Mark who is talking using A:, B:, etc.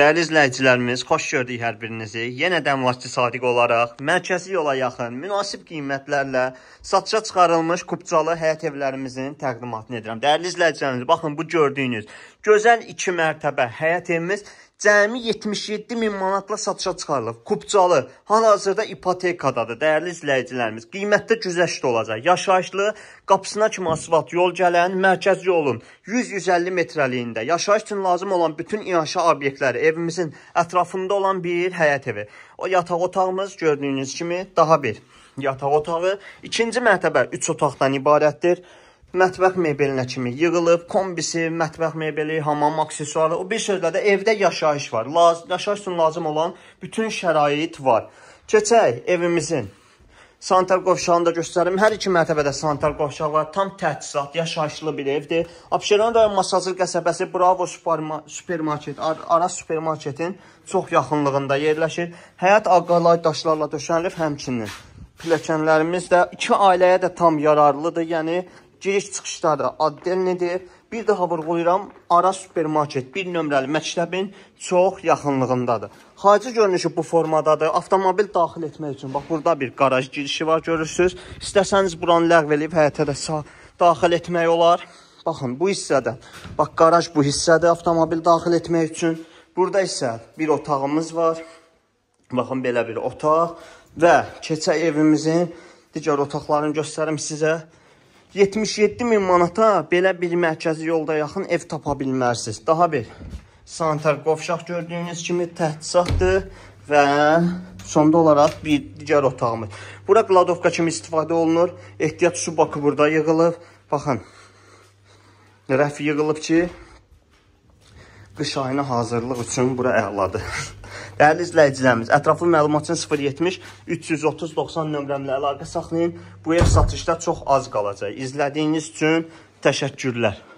A: Dəyərli izləyicilərimiz, xoş gördük hər birinizi. Yenə də əmlakçı sadiq olaraq mərkəzi yola yaxın münasib qiymətlərlə satışa çıxarılmış kupçalı həyət evlərimizin təqdimatını edirəm. Dəyərli izləyicilərimiz, baxın bu gördüyünüz gözəl 2 mərtəbə həyət evimiz cəmi 77 min manatla satışa çıxarılıb. Kupçalı hal-hazırda ipotekadadır. Dəyərli izləyicilərimiz, qiymətdə güzəşt olacaq. Yaşayışlı, qapısına kimi asfalt yol gələn mərkəz yolun 100-150 metrəliyində yaşayış üçün lazım olan bütün inşa obyektləri, evimizin ətrafında olan bir həyət evi. O yataq otağımız gördüyünüz kimi daha bir yataq otağı, ikinci mərtəbə 3 otaqdan ibarətdir mətbəx mebelinə kimi yığılıb, kombisi, mətbəx mebeli, hamam aksesuarı, o bir sözlə də evdə yaşayış var. Laz yaşayış üçün lazım olan bütün şərait var. Keçək evimizin Santar qovşağını da göstərim. Hər iki mərtəbədə santar qovşağı var. Tam təchizat, yaşayışlı bir evdir. Abşeron rayon Masazır qəsəbəsi Bravo supermarket, Aras supermarketin çox yaxınlığında yerləşir. Həyat ağqalay daşlarla döşənilib həmçinin. Pilləkənlərimiz də iki ailəyə də tam yararlıdır. Yəni giriş-çıxışları adel nedir? Bir də vurğulayıram, Ara supermarket 1 nömrəli məktəbin çox yaxınlığındadır. Xarici görünüşü bu formadadır. Avtomobil daxil etmək üçün bax burada bir qaraj girişi var görürsüz. İstəsəniz buranı ləğv eləyib həyətə də daxil etmək olar. Baxın bu hissədə. Bax qaraj bu hissədə avtomobil daxil etmək üçün. Burada isə bir otağımız var. Baxın belə bir otaq və keçək evimizin digər otaqlarını göstərim sizə. 77 min manata belə bir mərkəzi yolda yaxın ev tapa bilmərsiniz. Daha bir sanitar qovşaq gördüyünüz kimi təhsisatdır və sonda olaraq bir digər otağımız. Bura qladovka kimi istifadə olunur. Ehtiyac su bakı burada yığılıb. Baxın, rəf yığılıb ki, qış ayına hazırlıq üçün bura əladır. Dəyərli izləyicilərimiz, ətraflı məlumat üçün 070 330 90 nömrəmlə əlaqə saxlayın. Bu ev satışda çox az qalacaq. İzlədiyiniz üçün təşəkkürlər.